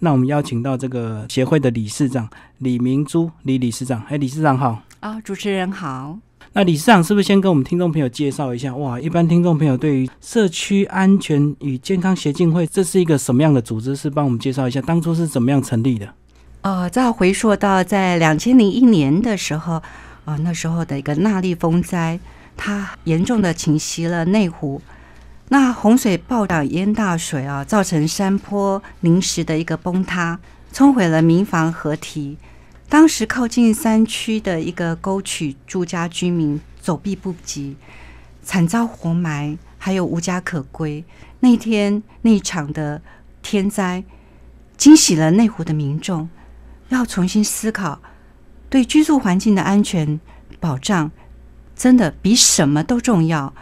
那我们邀请到这个协会的理事长李明珠李理事长，哎，李理事长好啊，主持人好。那理事长是不是先跟我们听众朋友介绍一下？哇，一般听众朋友对于社区安全与健康协进会，这是一个什么样的组织？是帮我们介绍一下，当初是怎么样成立的？呃，再回溯到在两千零一年的时候，啊，那时候的一个纳利风灾，它严重的侵袭了内湖。那洪水暴涨淹大水啊，造成山坡临时的一个崩塌，冲毁了民房河堤。当时靠近山区的一个沟渠，住家居民走避不及，惨遭活埋，还有无家可归。那天那一场的天灾，惊醒了内湖的民众，要重新思考对居住环境的安全保障，真的比什么都重要。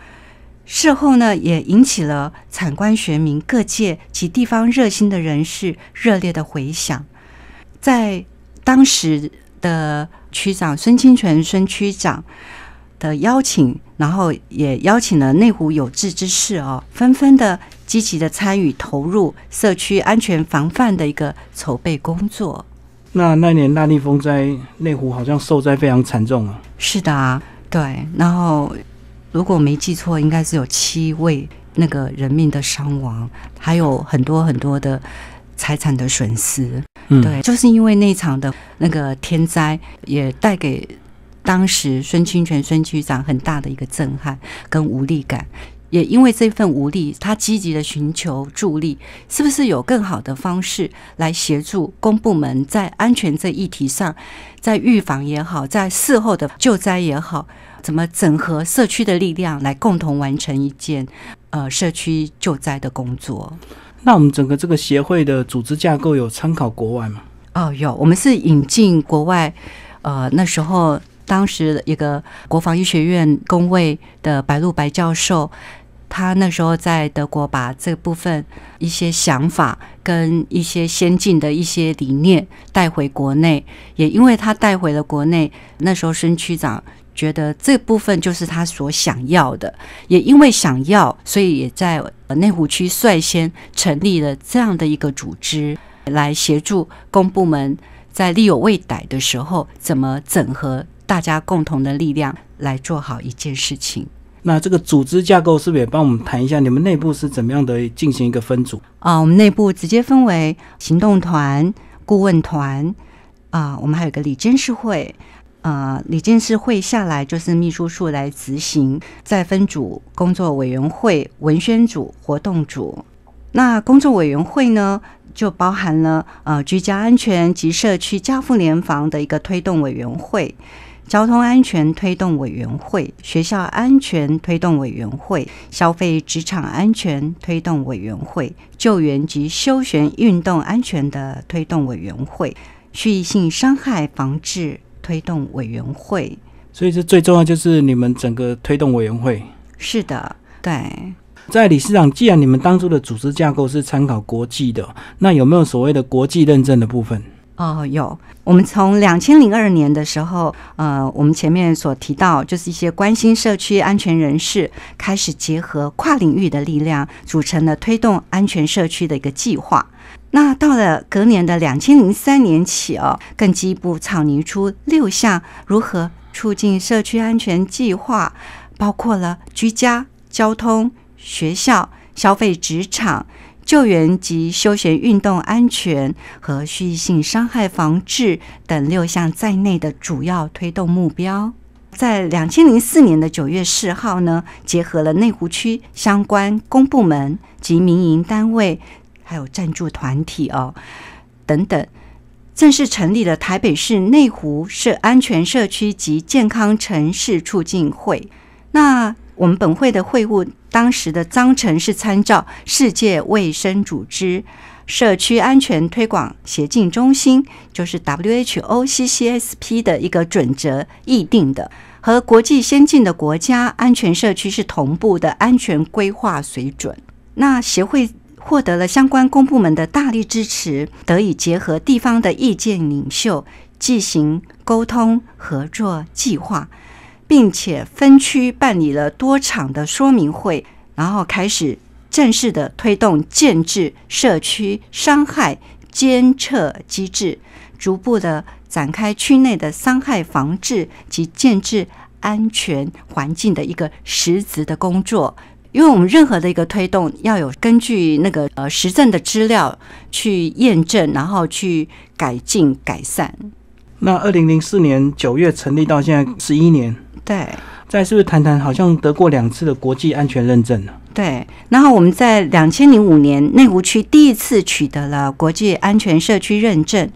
事后呢，也引起了参官学民各界及地方热心的人士热烈的回响。在当时的区长孙清泉孙区长的邀请，然后也邀请了内湖有志之士哦，纷纷的积极的参与投入社区安全防范的一个筹备工作。那那年大逆风灾，内湖好像受灾非常惨重啊。是的啊，对，然后。如果没记错，应该是有七位那个人命的伤亡，还有很多很多的财产的损失。对，就是因为那场的那个天灾，也带给当时孙清泉孙局长很大的一个震撼跟无力感。也因为这份无力，他积极的寻求助力，是不是有更好的方式来协助公部门在安全这一题上，在预防也好，在事后的救灾也好？怎么整合社区的力量来共同完成一件呃社区救灾的工作？那我们整个这个协会的组织架构有参考国外吗？哦，有，我们是引进国外呃那时候当时一个国防医学院工位的白露白教授，他那时候在德国把这部分一些想法跟一些先进的一些理念带回国内，也因为他带回了国内，那时候孙区长。觉得这部分就是他所想要的，也因为想要，所以也在内湖区率先成立了这样的一个组织，来协助公部门在力有未逮的时候，怎么整合大家共同的力量来做好一件事情。那这个组织架构是不是也帮我们谈一下？你们内部是怎么样的进行一个分组？啊，我们内部直接分为行动团、顾问团，啊，我们还有一个里监事会。呃，李监事会下来就是秘书处来执行，再分组工作委员会、文宣组、活动组。那工作委员会呢，就包含了呃居家安全及社区家父联防的一个推动委员会、交通安全推动委员会、学校安全推动委员会、消费职场安全推动委员会、救援及休闲运动安全的推动委员会、蓄意性伤害防治。推动委员会，所以这最重要，就是你们整个推动委员会。是的，对。在理事长，既然你们当初的组织架构是参考国际的，那有没有所谓的国际认证的部分？哦，有。我们从两千零二年的时候，呃，我们前面所提到，就是一些关心社区安全人士，开始结合跨领域的力量，组成了推动安全社区的一个计划。那到了隔年的两千零三年起哦，更进一步草拟出六项如何促进社区安全计划，包括了居家、交通、学校、消费、职场、救援及休闲运动安全和蓄意性伤害防治等六项在内的主要推动目标。在两千零四年的九月四号呢，结合了内湖区相关公部门及民营单位。还有赞助团体哦，等等，正式成立了台北市内湖社安全社区及健康城市促进会。那我们本会的会务当时的章程是参照世界卫生组织社区安全推广协进中心，就是 WHO CCSP 的一个准则议定的，和国际先进的国家安全社区是同步的安全规划水准。那协会。获得了相关公部门的大力支持，得以结合地方的意见领袖进行沟通合作计划，并且分区办理了多场的说明会，然后开始正式的推动建制社区伤害监测机制，逐步的展开区内的伤害防治及建制安全环境的一个实质的工作。因为我们任何的一个推动，要有根据那个呃实证的资料去验证，然后去改进改善。那二零零四年九月成立到现在十一年，对，在是不是谈谈好像得过两次的国际安全认证呢？对，然后我们在两千零五年内湖区第一次取得了国际安全社区认证，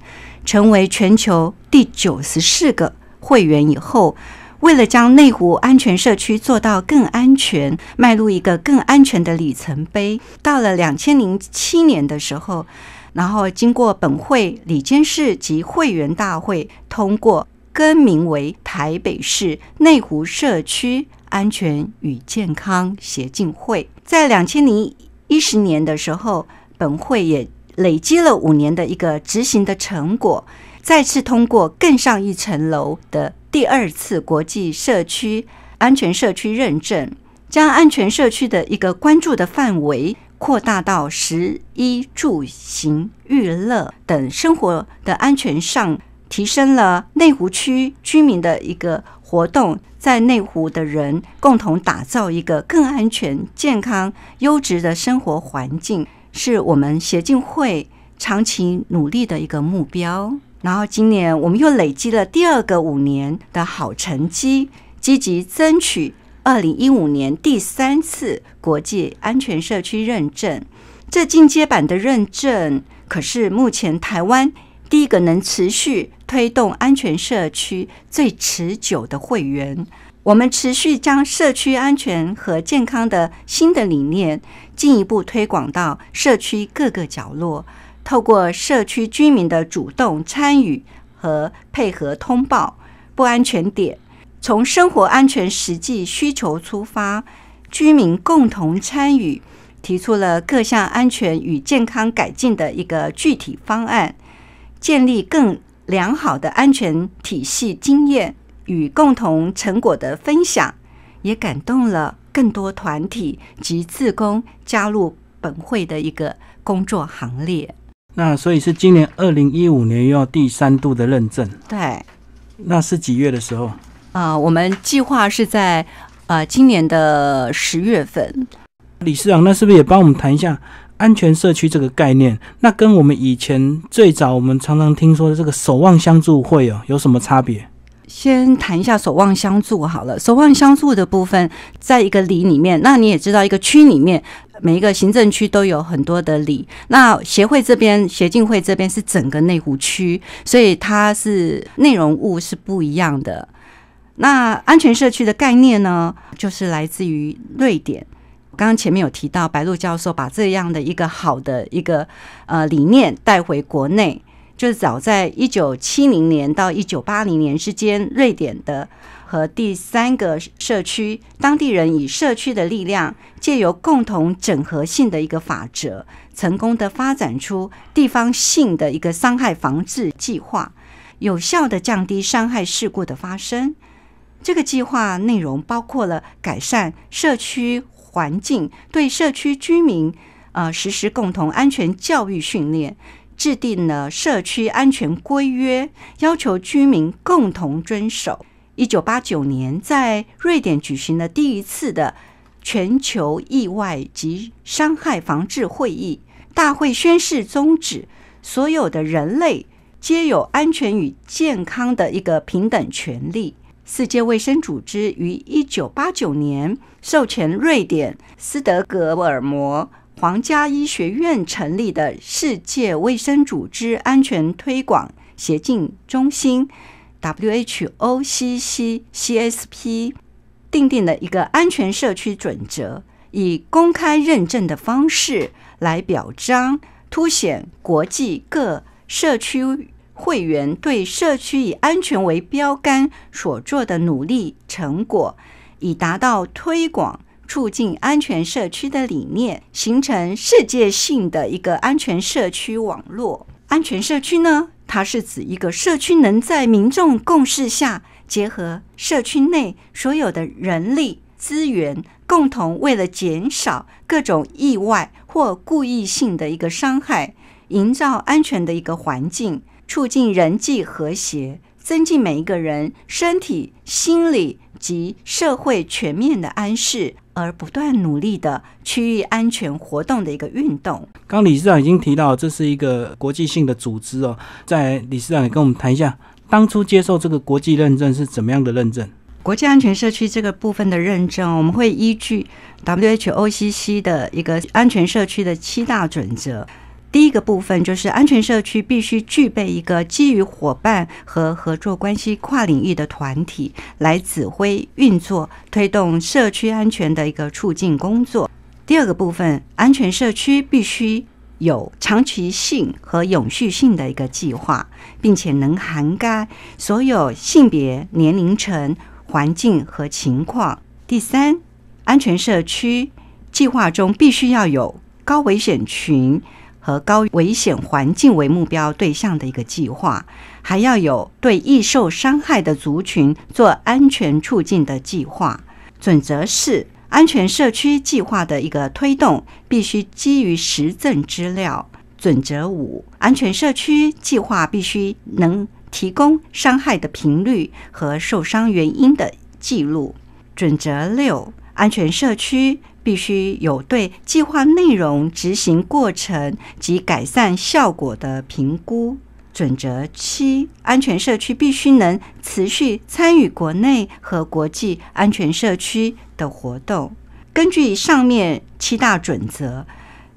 成为全球第九十四个会员以后。为了将内湖安全社区做到更安全，迈入一个更安全的里程碑。到了两千零七年的时候，然后经过本会里监事及会员大会通过，更名为台北市内湖社区安全与健康协进会。在两千零一十年的时候，本会也累积了五年的一个执行的成果，再次通过更上一层楼的。第二次国际社区安全社区认证，将安全社区的一个关注的范围扩大到食衣住行娱乐等生活的安全上，提升了内湖区居民的一个活动，在内湖的人共同打造一个更安全、健康、优质的生活环境，是我们协进会长期努力的一个目标。然后今年我们又累积了第二个五年的好成绩，积极争取二零一五年第三次国际安全社区认证。这进阶版的认证可是目前台湾第一个能持续推动安全社区最持久的会员。我们持续将社区安全和健康的新的理念进一步推广到社区各个角落。透过社区居民的主动参与和配合通报不安全点，从生活安全实际需求出发，居民共同参与，提出了各项安全与健康改进的一个具体方案，建立更良好的安全体系经验与共同成果的分享，也感动了更多团体及自工加入本会的一个工作行列。那所以是今年二零一五年又要第三度的认证，对，那是几月的时候？啊，我们计划是在呃今年的十月份。理事长，那是不是也帮我们谈一下安全社区这个概念？那跟我们以前最早我们常常听说的这个守望相助会哦有什么差别？先谈一下守望相助好了，守望相助的部分，在一个里里面，那你也知道一个区里面。每一个行政区都有很多的里，那协会这边协进会这边是整个内湖区，所以它是内容物是不一样的。那安全社区的概念呢，就是来自于瑞典。刚刚前面有提到白鹿教授把这样的一个好的一个呃理念带回国内，就是早在一九七零年到一九八零年之间，瑞典的。和第三个社区，当地人以社区的力量，借由共同整合性的一个法则，成功的发展出地方性的一个伤害防治计划，有效的降低伤害事故的发生。这个计划内容包括了改善社区环境，对社区居民呃，实施共同安全教育训练，制定了社区安全规约，要求居民共同遵守。一九八九年，在瑞典举行的第一次的全球意外及伤害防治会议大会宣誓宗旨：所有的人类皆有安全与健康的一个平等权利。世界卫生组织于一九八九年授权瑞典斯德哥尔摩皇家医学院成立的世界卫生组织安全推广协进中心。WHO、CC、CSP 定定了一个安全社区准则，以公开认证的方式来表彰、凸显国际各社区会员对社区以安全为标杆所做的努力成果，以达到推广、促进安全社区的理念，形成世界性的一个安全社区网络。安全社区呢？它是指一个社区能在民众共识下，结合社区内所有的人力资源，共同为了减少各种意外或故意性的一个伤害，营造安全的一个环境，促进人际和谐，增进每一个人身体、心理及社会全面的安适。而不断努力的区域安全活动的一个运动。刚李司长已经提到，这是一个国际性的组织哦，在李司长也跟我们谈一下，当初接受这个国际认证是怎么样的认证？国际安全社区这个部分的认证，我们会依据 WHOCC 的一个安全社区的七大准则。第一个部分就是安全社区必须具备一个基于伙伴和合作关系、跨领域的团体来指挥运作，推动社区安全的一个促进工作。第二个部分，安全社区必须有长期性和永续性的一个计划，并且能涵盖所有性别、年龄层、环境和情况。第三，安全社区计划中必须要有高危险群。和高危险环境为目标对象的一个计划，还要有对易受伤害的族群做安全促进的计划。准则四：安全社区计划的一个推动必须基于实证资料。准则五：安全社区计划必须能提供伤害的频率和受伤原因的记录。准则六。安全社区必须有对计划内容执行过程及改善效果的评估准则。七安全社区必须能持续参与国内和国际安全社区的活动。根据上面七大准则，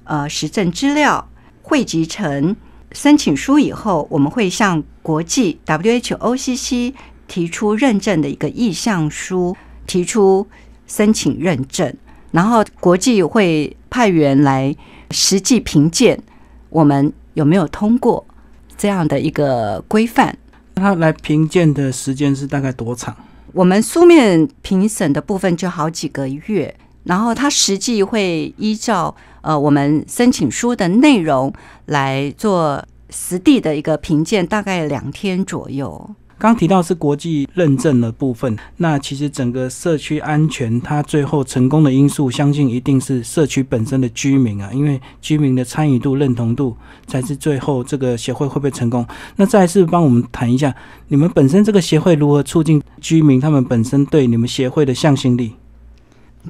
呃，实证资料汇集成申请书以后，我们会向国际 WHOCC 提出认证的一个意向书，提出。申请认证，然后国际会派员来实际评鉴我们有没有通过这样的一个规范。他来评鉴的时间是大概多长？我们书面评审的部分就好几个月，然后他实际会依照呃我们申请书的内容来做实地的一个评鉴，大概两天左右。刚提到是国际认证的部分，那其实整个社区安全，它最后成功的因素，相信一定是社区本身的居民啊，因为居民的参与度、认同度才是最后这个协会会不会成功。那再次帮我们谈一下，你们本身这个协会如何促进居民他们本身对你们协会的向心力？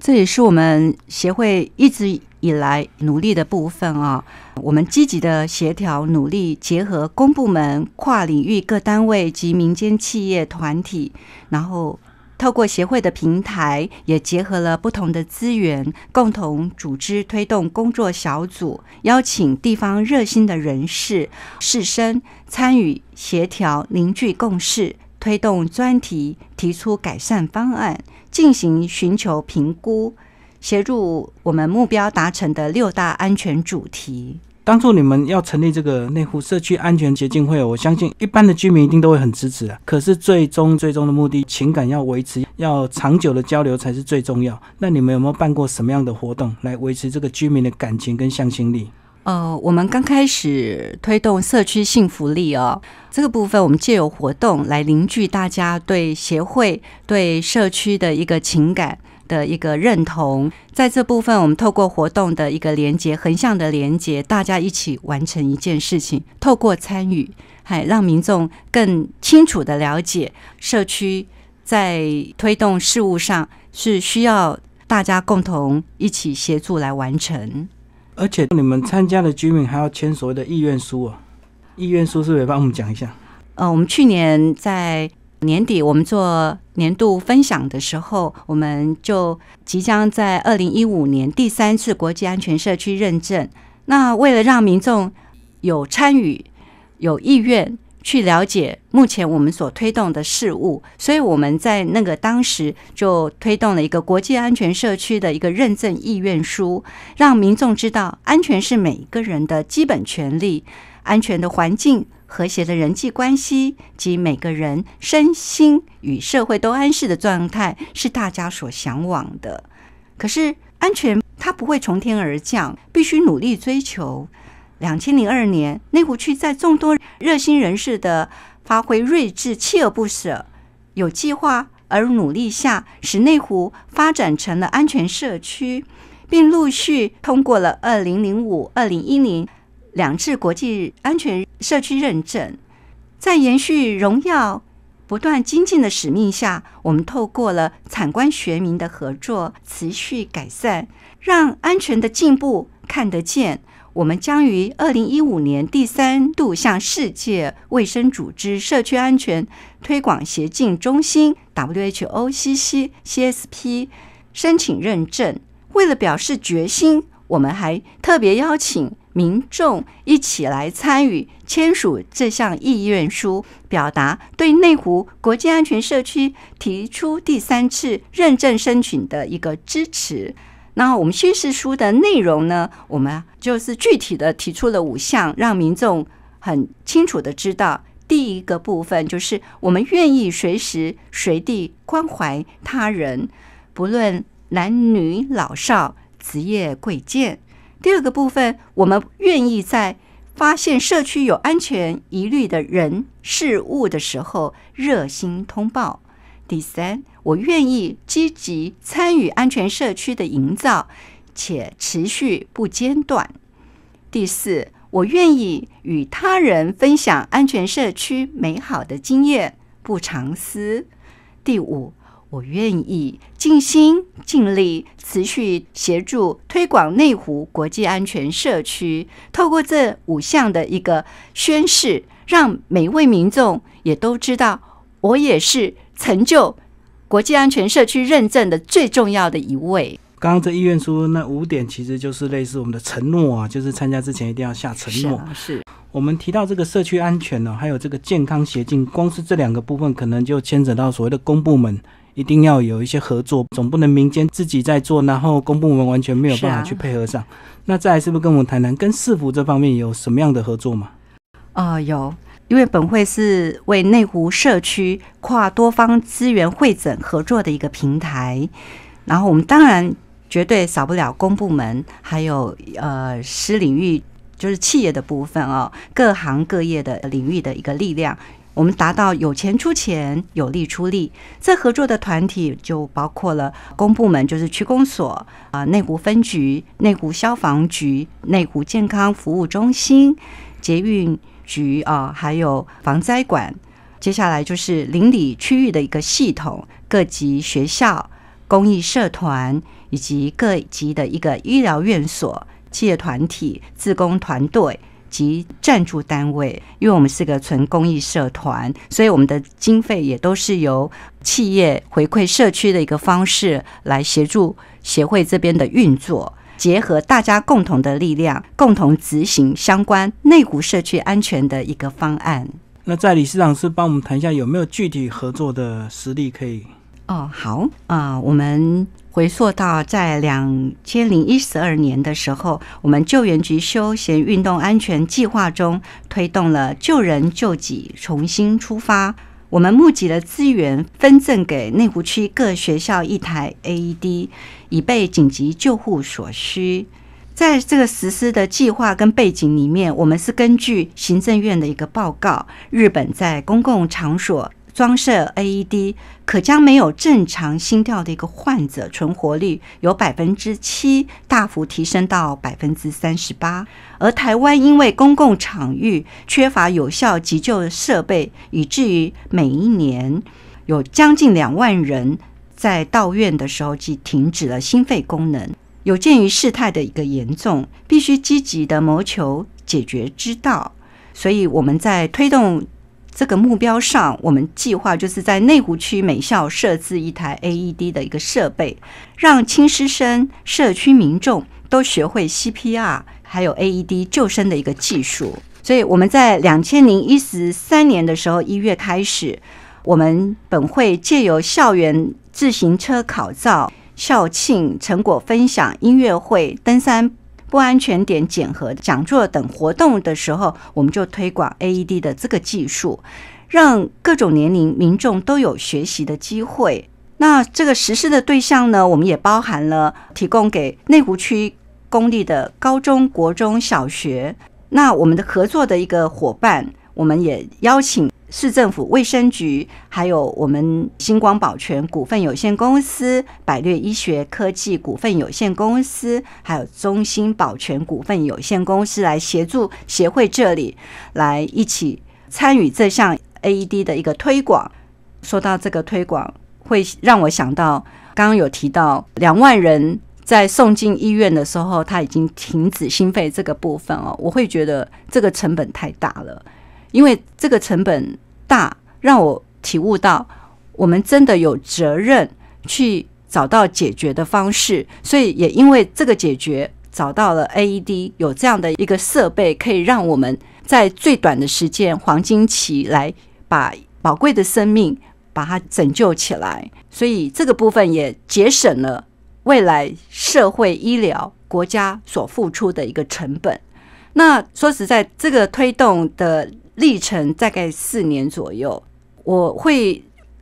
这也是我们协会一直以来努力的部分啊！我们积极的协调努力，结合公部门、跨领域各单位及民间企业团体，然后透过协会的平台，也结合了不同的资源，共同组织推动工作小组，邀请地方热心的人士士绅参与协调，凝聚共识，推动专题，提出改善方案。进行寻求评估，协助我们目标达成的六大安全主题。当初你们要成立这个内湖社区安全结亲会，我相信一般的居民一定都会很支持啊。可是最终最终的目的，情感要维持，要长久的交流才是最重要。那你们有没有办过什么样的活动来维持这个居民的感情跟向心力？呃，我们刚开始推动社区幸福力哦，这个部分我们借由活动来凝聚大家对协会、对社区的一个情感的一个认同。在这部分，我们透过活动的一个连接、横向的连接，大家一起完成一件事情。透过参与，还让民众更清楚的了解社区在推动事务上是需要大家共同一起协助来完成。而且你们参加的居民还要签所谓的意愿书啊？意愿书是不？是帮我们讲一下。呃，我们去年在年底我们做年度分享的时候，我们就即将在二零一五年第三次国际安全社区认证。那为了让民众有参与、有意愿。去了解目前我们所推动的事物，所以我们在那个当时就推动了一个国际安全社区的一个认证意愿书，让民众知道安全是每一个人的基本权利。安全的环境、和谐的人际关系及每个人身心与社会都安适的状态，是大家所向往的。可是，安全它不会从天而降，必须努力追求。两千零二年，内湖区在众多热心人士的发挥睿智、锲而不舍、有计划而努力下，使内湖发展成了安全社区，并陆续通过了二零零五、二零一零两次国际安全社区认证。在延续荣耀、不断精进的使命下，我们透过了产官学民的合作，持续改善，让安全的进步看得见。我们将于二零一五年第三度向世界卫生组织社区安全推广协进中心 （WHO C C C S P） 申请认证。为了表示决心，我们还特别邀请民众一起来参与签署这项意愿书，表达对内湖国际安全社区提出第三次认证申请的一个支持。那我们宣誓书的内容呢？我们就是具体的提出了五项，让民众很清楚的知道。第一个部分就是我们愿意随时随地关怀他人，不论男女老少、职业贵贱。第二个部分，我们愿意在发现社区有安全疑虑的人事物的时候，热心通报。第三，我愿意积极参与安全社区的营造，且持续不间断。第四，我愿意与他人分享安全社区美好的经验，不藏私。第五，我愿意尽心尽力，持续协助推广内湖国际安全社区。透过这五项的一个宣誓，让每位民众也都知道，我也是。成就国际安全社区认证的最重要的一位。刚刚这意愿书那五点，其实就是类似我们的承诺啊，就是参加之前一定要下承诺。是我们提到这个社区安全呢，还有这个健康协进，光是这两个部分，可能就牵扯到所谓的公部门一定要有一些合作，总不能民间自己在做，然后公部门完全没有办法去配合上。那再来，是不是跟我们谈谈跟市府这方面有什么样的合作吗？啊，有。因为本会是为内湖社区跨多方资源会诊合作的一个平台，然后我们当然绝对少不了公部门，还有呃私领域，就是企业的部分哦，各行各业的领域的一个力量。我们达到有钱出钱，有力出力。这合作的团体就包括了公部门，就是区公所啊，内湖分局、内湖消防局、内湖健康服务中心、捷运。局啊，还有防灾馆，接下来就是邻里区域的一个系统，各级学校、公益社团以及各级的一个医疗院所、企业团体、自工团队及赞助单位。因为我们是个纯公益社团，所以我们的经费也都是由企业回馈社区的一个方式来协助协会这边的运作。结合大家共同的力量，共同执行相关内部社区安全的一个方案。那在理事长是帮我们谈一下有没有具体合作的实例可以？哦，好啊，我们回溯到在两千零一十二年的时候，我们救援局休闲运动安全计划中推动了救人救己，重新出发。我们募集了资源，分赠给内湖区各学校一台 AED，以备紧急救护所需。在这个实施的计划跟背景里面，我们是根据行政院的一个报告，日本在公共场所装设 AED，可将没有正常心跳的一个患者存活率由百分之七大幅提升到百分之三十八。而台湾因为公共场域缺乏有效急救设备，以至于每一年有将近两万人在到院的时候即停止了心肺功能。有鉴于事态的一个严重，必须积极的谋求解决之道。所以我们在推动这个目标上，我们计划就是在内湖区每校设置一台 AED 的一个设备，让青师生、社区民众都学会 CPR。还有 AED 救生的一个技术，所以我们在两千零一十三年的时候一月开始，我们本会借由校园自行车考照、校庆成果分享音乐会、登山不安全点检核讲座等活动的时候，我们就推广 AED 的这个技术，让各种年龄民众都有学习的机会。那这个实施的对象呢，我们也包含了提供给内湖区。公立的高中、国中小学，那我们的合作的一个伙伴，我们也邀请市政府卫生局，还有我们星光保全股份有限公司、百略医学科技股份有限公司，还有中兴保全股份有限公司来协助协会这里，来一起参与这项 AED 的一个推广。说到这个推广，会让我想到刚刚有提到两万人。在送进医院的时候，他已经停止心肺这个部分哦，我会觉得这个成本太大了，因为这个成本大，让我体悟到我们真的有责任去找到解决的方式，所以也因为这个解决找到了 AED 有这样的一个设备，可以让我们在最短的时间黄金期来把宝贵的生命把它拯救起来，所以这个部分也节省了。未来社会医疗国家所付出的一个成本。那说实在，这个推动的历程大概四年左右。我会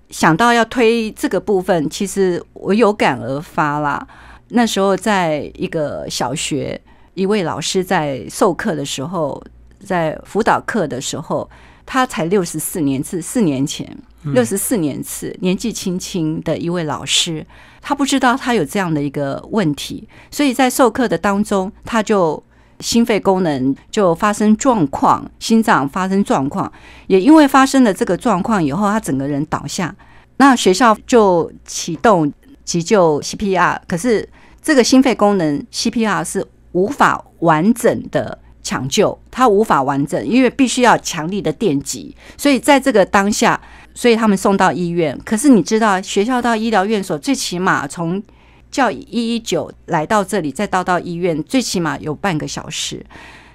想到要推这个部分，其实我有感而发啦。那时候在一个小学，一位老师在授课的时候，在辅导课的时候，他才六十四年次，四年前，六十四年次，年纪轻轻的一位老师。他不知道他有这样的一个问题，所以在授课的当中，他就心肺功能就发生状况，心脏发生状况，也因为发生了这个状况以后，他整个人倒下。那学校就启动急救 CPR，可是这个心肺功能 CPR 是无法完整的抢救，它无法完整，因为必须要强力的电击，所以在这个当下。所以他们送到医院，可是你知道，学校到医疗院所最起码从叫一一九来到这里，再到到医院，最起码有半个小时。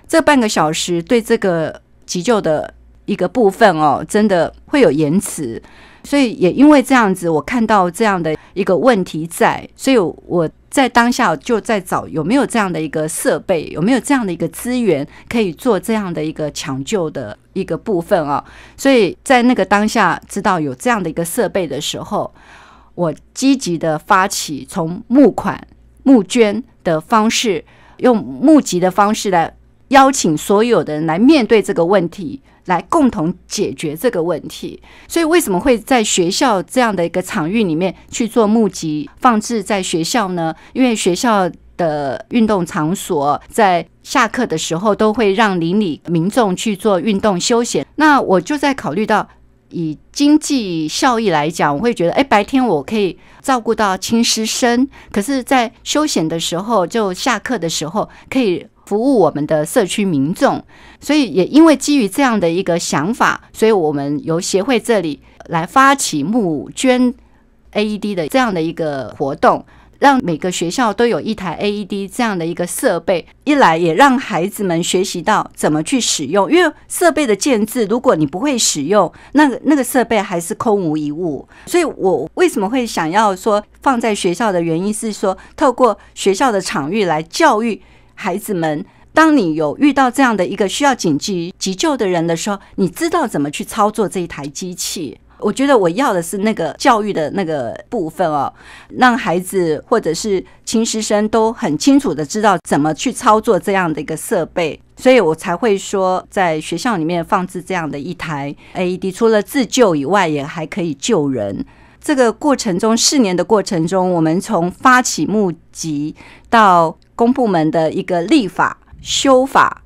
这半个小时对这个急救的一个部分哦，真的会有延迟。所以也因为这样子，我看到这样的一个问题在，所以我在当下就在找有没有这样的一个设备，有没有这样的一个资源可以做这样的一个抢救的一个部分啊。所以在那个当下知道有这样的一个设备的时候，我积极的发起从募款、募捐的方式，用募集的方式来邀请所有的人来面对这个问题。来共同解决这个问题，所以为什么会在学校这样的一个场域里面去做募集，放置在学校呢？因为学校的运动场所在下课的时候都会让邻里民众去做运动休闲。那我就在考虑到以经济效益来讲，我会觉得，哎，白天我可以照顾到青师生，可是，在休闲的时候，就下课的时候可以。服务我们的社区民众，所以也因为基于这样的一个想法，所以我们由协会这里来发起募捐 A E D 的这样的一个活动，让每个学校都有一台 A E D 这样的一个设备，一来也让孩子们学习到怎么去使用，因为设备的建制，如果你不会使用，那那个设备还是空无一物。所以我为什么会想要说放在学校的原因是说，透过学校的场域来教育。孩子们，当你有遇到这样的一个需要紧急急救的人的时候，你知道怎么去操作这一台机器？我觉得我要的是那个教育的那个部分哦，让孩子或者是亲师生都很清楚的知道怎么去操作这样的一个设备，所以我才会说在学校里面放置这样的一台 AED，除了自救以外，也还可以救人。这个过程中，四年的过程中，我们从发起募集到。公部门的一个立法、修法，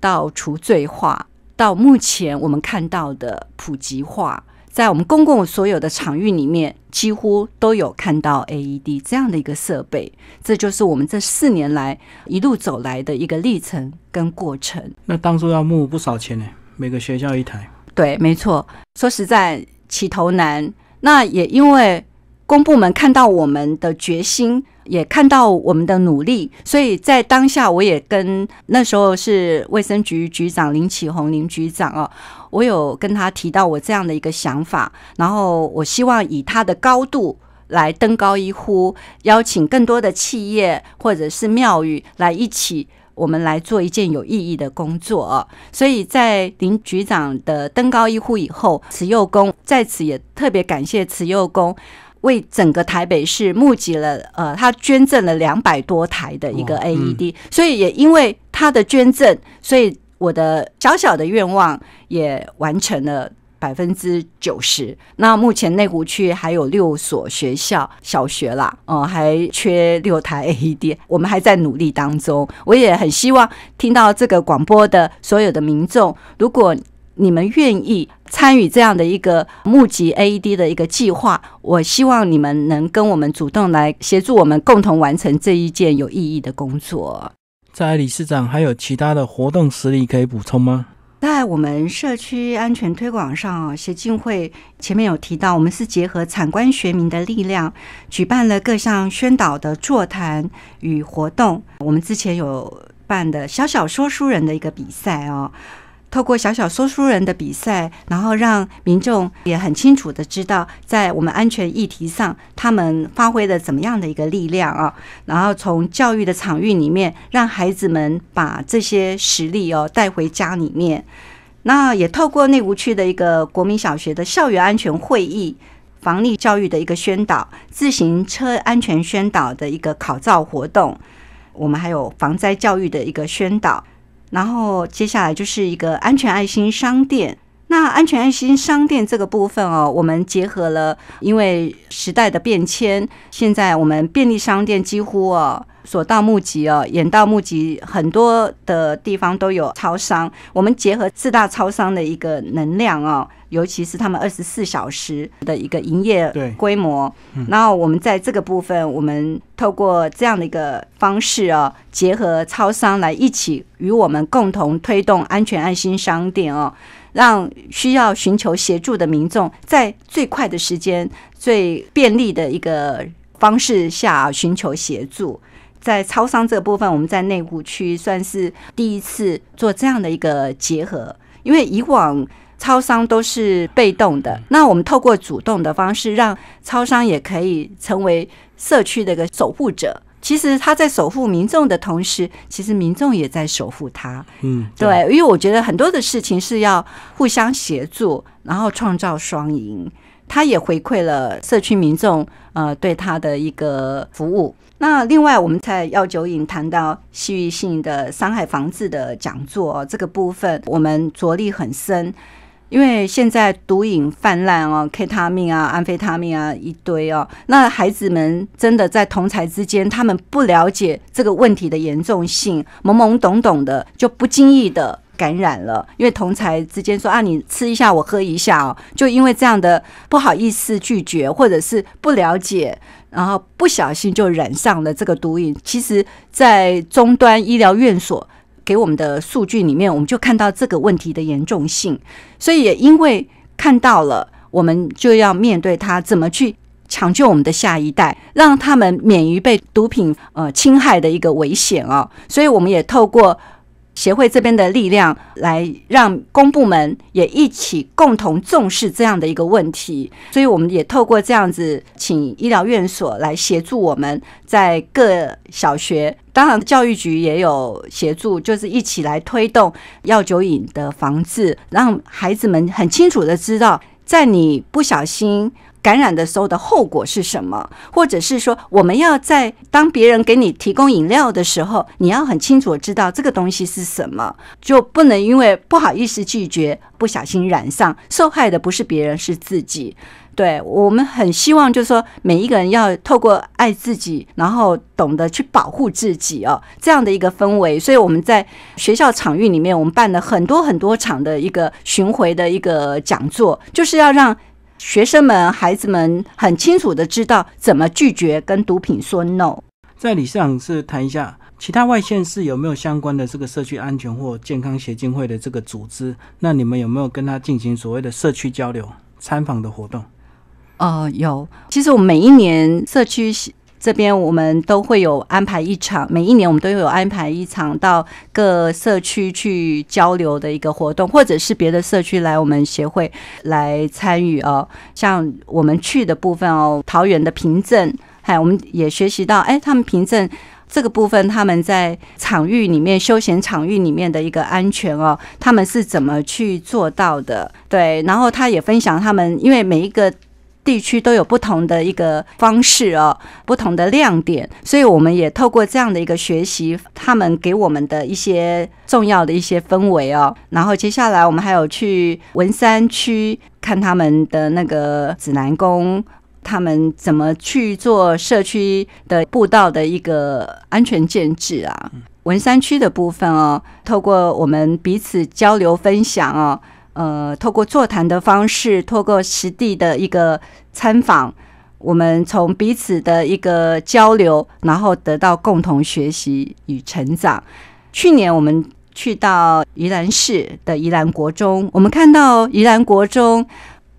到除罪化，到目前我们看到的普及化，在我们公共所有的场域里面，几乎都有看到 AED 这样的一个设备。这就是我们这四年来一路走来的一个历程跟过程。那当初要募不少钱呢，每个学校一台。对，没错。说实在，起头难。那也因为公部门看到我们的决心。也看到我们的努力，所以在当下，我也跟那时候是卫生局局长林启宏林局长啊，我有跟他提到我这样的一个想法，然后我希望以他的高度来登高一呼，邀请更多的企业或者是庙宇来一起，我们来做一件有意义的工作啊。所以在林局长的登高一呼以后，慈幼宫在此也特别感谢慈幼宫。为整个台北市募集了，呃，他捐赠了两百多台的一个 AED，所以也因为他的捐赠，所以我的小小的愿望也完成了百分之九十。那目前内湖区还有六所学校，小学啦，哦，还缺六台 AED，我们还在努力当中。我也很希望听到这个广播的所有的民众，如果。你们愿意参与这样的一个募集 AED 的一个计划？我希望你们能跟我们主动来协助我们，共同完成这一件有意义的工作。在理事长，还有其他的活动实例可以补充吗？在我们社区安全推广上啊，协进会前面有提到，我们是结合产官学民的力量，举办了各项宣导的座谈与活动。我们之前有办的小小说书人的一个比赛哦。透过小小说书人的比赛，然后让民众也很清楚的知道，在我们安全议题上，他们发挥了怎么样的一个力量啊！然后从教育的场域里面，让孩子们把这些实力哦带回家里面。那也透过内湖区的一个国民小学的校园安全会议、防溺教育的一个宣导、自行车安全宣导的一个考照活动，我们还有防灾教育的一个宣导。然后接下来就是一个安全爱心商店。那安全爱心商店这个部分哦，我们结合了，因为时代的变迁，现在我们便利商店几乎哦。所到目及哦，眼到目及，很多的地方都有超商。我们结合四大超商的一个能量哦，尤其是他们二十四小时的一个营业规模。然后我们在这个部分，我们透过这样的一个方式哦，结合超商来一起与我们共同推动安全安心商店哦，让需要寻求协助的民众在最快的时间、最便利的一个方式下寻求协助。在超商这部分，我们在内部区算是第一次做这样的一个结合，因为以往超商都是被动的，那我们透过主动的方式，让超商也可以成为社区的一个守护者。其实他在守护民众的同时，其实民众也在守护他。嗯，对，因为我觉得很多的事情是要互相协助，然后创造双赢。他也回馈了社区民众呃对他的一个服务。那另外，我们在药酒瘾谈到西域性的伤害防治的讲座这个部分，我们着力很深，因为现在毒瘾泛滥哦，K 他命啊，安非他命啊，一堆哦。那孩子们真的在同才之间，他们不了解这个问题的严重性，懵懵懂懂的就不经意的感染了。因为同才之间说啊，你吃一下，我喝一下哦，就因为这样的不好意思拒绝，或者是不了解。然后不小心就染上了这个毒瘾。其实，在终端医疗院所给我们的数据里面，我们就看到这个问题的严重性。所以也因为看到了，我们就要面对它，怎么去抢救我们的下一代，让他们免于被毒品呃侵害的一个危险啊。所以我们也透过。协会这边的力量来让公部门也一起共同重视这样的一个问题，所以我们也透过这样子，请医疗院所来协助我们，在各小学，当然教育局也有协助，就是一起来推动药酒瘾的防治，让孩子们很清楚的知道，在你不小心。感染的时候的后果是什么？或者是说，我们要在当别人给你提供饮料的时候，你要很清楚知道这个东西是什么，就不能因为不好意思拒绝，不小心染上，受害的不是别人，是自己。对，我们很希望，就是说，每一个人要透过爱自己，然后懂得去保护自己哦，这样的一个氛围。所以我们在学校场域里面，我们办了很多很多场的一个巡回的一个讲座，就是要让。学生们、孩子们很清楚的知道怎么拒绝跟毒品说 no。在理事长是谈一下，其他外县市有没有相关的这个社区安全或健康协进会的这个组织？那你们有没有跟他进行所谓的社区交流、参访的活动？哦，有。其实我们每一年社区。这边我们都会有安排一场，每一年我们都有安排一场到各社区去交流的一个活动，或者是别的社区来我们协会来参与哦。像我们去的部分哦，桃园的凭证，嗨，我们也学习到，哎，他们凭证。这个部分他们在场域里面休闲场域里面的一个安全哦，他们是怎么去做到的？对，然后他也分享他们，因为每一个。地区都有不同的一个方式哦，不同的亮点，所以我们也透过这样的一个学习，他们给我们的一些重要的一些氛围哦。然后接下来我们还有去文山区看他们的那个指南宫，他们怎么去做社区的步道的一个安全建置啊？文山区的部分哦，透过我们彼此交流分享哦。呃，透过座谈的方式，透过实地的一个参访，我们从彼此的一个交流，然后得到共同学习与成长。去年我们去到宜兰市的宜兰国中，我们看到宜兰国中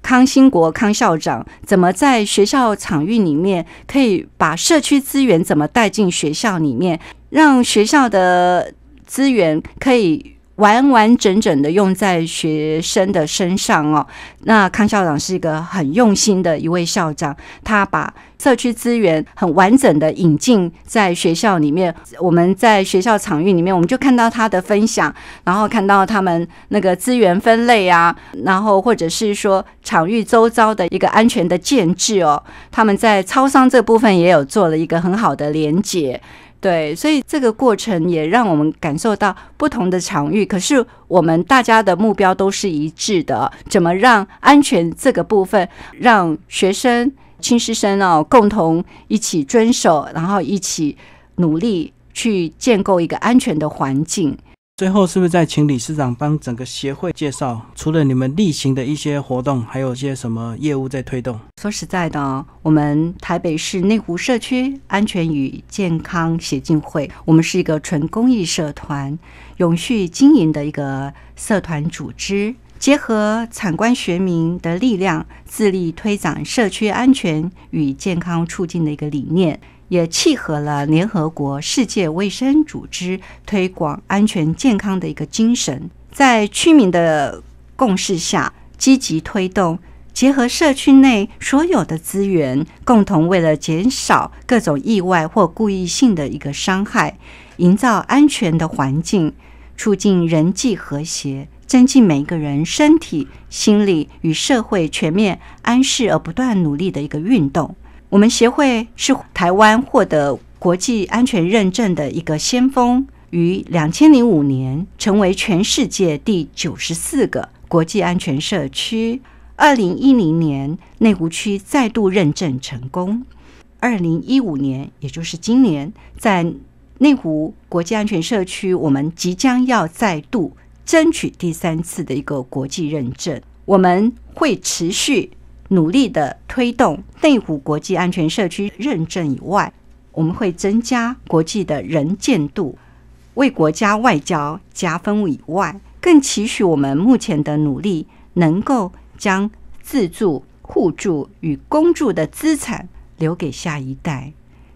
康兴国康校长怎么在学校场域里面，可以把社区资源怎么带进学校里面，让学校的资源可以。完完整整的用在学生的身上哦。那康校长是一个很用心的一位校长，他把社区资源很完整的引进在学校里面。我们在学校场域里面，我们就看到他的分享，然后看到他们那个资源分类啊，然后或者是说场域周遭的一个安全的建制哦。他们在超商这部分也有做了一个很好的连结。对，所以这个过程也让我们感受到不同的场域，可是我们大家的目标都是一致的，怎么让安全这个部分让学生、青师生哦共同一起遵守，然后一起努力去建构一个安全的环境。最后是不是再请理事长帮整个协会介绍？除了你们例行的一些活动，还有一些什么业务在推动？说实在的，我们台北市内湖社区安全与健康协进会，我们是一个纯公益社团，永续经营的一个社团组织，结合产官学民的力量，致力推展社区安全与健康促进的一个理念。也契合了联合国世界卫生组织推广安全健康的一个精神，在居民的共识下，积极推动结合社区内所有的资源，共同为了减少各种意外或故意性的一个伤害，营造安全的环境，促进人际和谐，增进每个人身体、心理与社会全面安适而不断努力的一个运动。我们协会是台湾获得国际安全认证的一个先锋，于两千零五年成为全世界第九十四个国际安全社区。二零一零年，内湖区再度认证成功。二零一五年，也就是今年，在内湖国际安全社区，我们即将要再度争取第三次的一个国际认证。我们会持续。努力的推动内湖国际安全社区认证以外，我们会增加国际的人见度，为国家外交加分以外，更期许我们目前的努力能够将自助、互助与公助的资产留给下一代，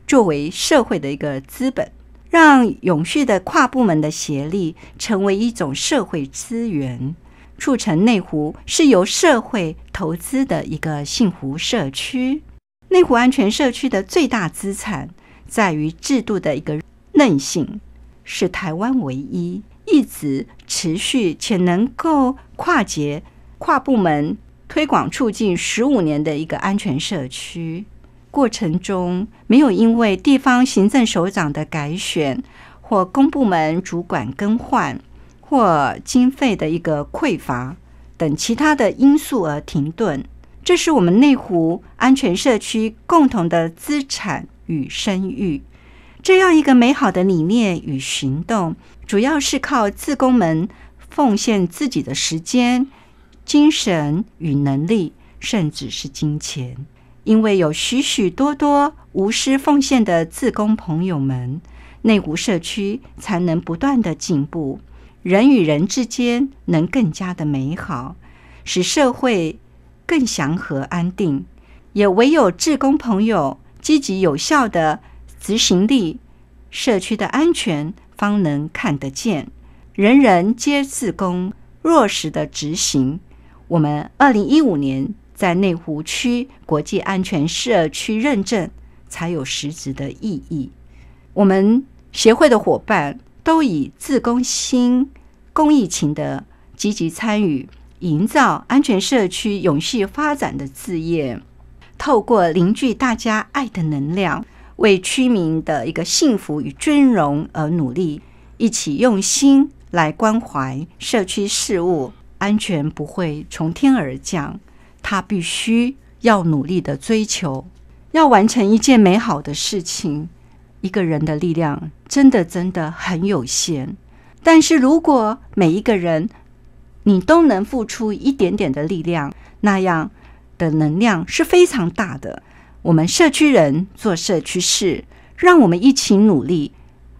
作为社会的一个资本，让永续的跨部门的协力成为一种社会资源。促成内湖是由社会投资的一个幸福社区。内湖安全社区的最大资产在于制度的一个韧性，是台湾唯一一直持续且能够跨界、跨部门推广促进十五年的一个安全社区过程中，没有因为地方行政首长的改选或公部门主管更换。或经费的一个匮乏等其他的因素而停顿，这是我们内湖安全社区共同的资产与声誉。这样一个美好的理念与行动，主要是靠自工们奉献自己的时间、精神与能力，甚至是金钱。因为有许许多多无私奉献的自工朋友们，内湖社区才能不断的进步。人与人之间能更加的美好，使社会更祥和安定，也唯有志工朋友积极有效的执行力，社区的安全方能看得见。人人皆自工，落实的执行，我们二零一五年在内湖区国际安全社区认证才有实质的意义。我们协会的伙伴都以自工心。公益情的积极参与，营造安全社区、永续发展的事业，透过凝聚大家爱的能量，为居民的一个幸福与尊荣而努力。一起用心来关怀社区事务。安全不会从天而降，他必须要努力的追求。要完成一件美好的事情，一个人的力量真的真的很有限。但是如果每一个人，你都能付出一点点的力量，那样的能量是非常大的。我们社区人做社区事，让我们一起努力。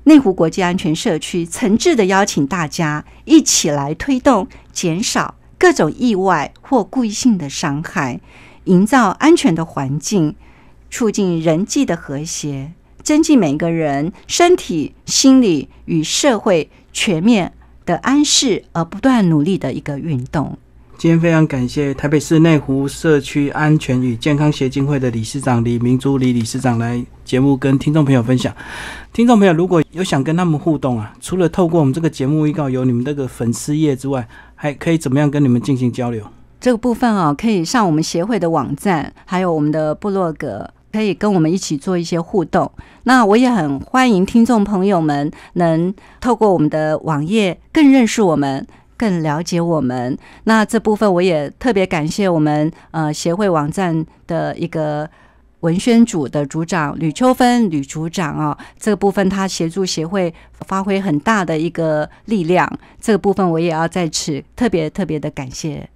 内湖国际安全社区诚挚的邀请大家一起来推动，减少各种意外或故意性的伤害，营造安全的环境，促进人际的和谐，增进每个人身体、心理与社会。全面的安适而不断努力的一个运动。今天非常感谢台北市内湖社区安全与健康协进会的理事长李明珠李理事长来节目跟听众朋友分享。听众朋友如果有想跟他们互动啊，除了透过我们这个节目预告有你们这个粉丝页之外，还可以怎么样跟你们进行交流？这个部分啊，可以上我们协会的网站，还有我们的部落格。可以跟我们一起做一些互动。那我也很欢迎听众朋友们能透过我们的网页更认识我们、更了解我们。那这部分我也特别感谢我们呃协会网站的一个文宣组的组长吕秋芬吕组长啊，这个部分他协助协会发挥很大的一个力量。这个部分我也要在此特别特别的感谢。